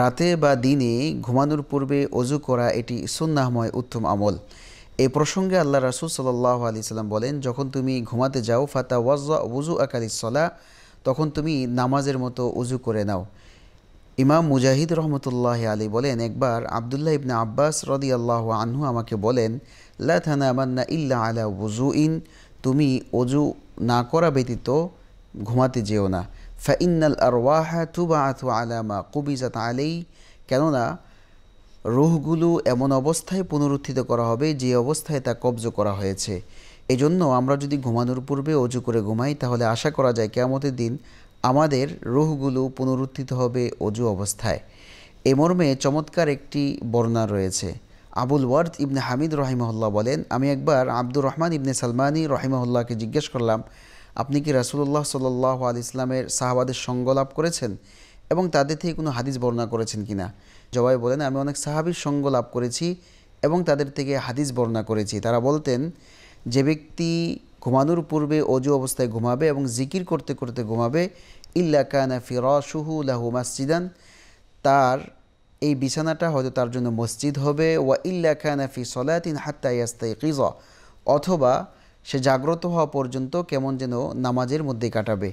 রাতে বা দিনে ঘুমানোর পূর্বে অজু করা এটি সুন্নাহময় উত্তম আমল এ প্রসঙ্গে আল্লাহ রাসুল সাল্লাহ আলি সাল্লাম বলেন যখন তুমি ঘুমাতে যাও ফাতা ওয়াজা ওজু আকালি সলা তখন তুমি নামাজের মতো উজু করে নাও ইমাম মুজাহিদ রহমতুল্লাহ আলী বলেন একবার আবদুল্লাহ ইবনা আব্বাস রদি আল্লাহ আনহু আমাকে বলেন লাথানা ইল্লা আলা উজু ইন তুমি অজু না করা ব্যতীত ঘুমাতে যেও না ফাইনাল আরওয়াহা তুবাথু আলামা কুবিজাত আলেই কেননা রুহগুলো এমন অবস্থায় পুনরুত্থিত করা হবে যে অবস্থায় তা কবজ করা হয়েছে এজন্য আমরা যদি ঘুমানোর পূর্বে অজু করে ঘুমাই তাহলে আশা করা যায় কেমতের দিন আমাদের রুহগুলো পুনরুত্থিত হবে অজু অবস্থায় এ মর্মে চমৎকার একটি বর্ণনা রয়েছে আবুল ওয়ার্দ ইবনে হামিদ রহিমহল্লা বলেন আমি একবার আব্দুর রহমান ইবনে সালমানি রহিমহল্লাকে জিজ্ঞেস করলাম আপনি কি রাসুল্লাহ সাল্লাহ আল ইসলামের সাহাবাদের সঙ্গ লাভ করেছেন এবং তাদের থেকে কোনো হাদিস বর্ণনা করেছেন কিনা জবাই বলেন আমি অনেক সাহাবির সঙ্গ লাভ করেছি এবং তাদের থেকে হাদিস বর্ণনা করেছি তারা বলতেন যে ব্যক্তি ঘুমানোর পূর্বে অজু অবস্থায় ঘুমাবে এবং জিকির করতে করতে ঘুমাবে ইল্লা কানা ফিরাসুহু লাহু মাসজিদান তার এই বিছানাটা হয়তো তার জন্য মসজিদ হবে ওয়া ইল্লা কানা ফি সলায়াতিন হাত্তা ইয়াস্তাই অথবা সে জাগ্রত হওয়া পর্যন্ত কেমন যেন নামাজের মধ্যে কাটাবে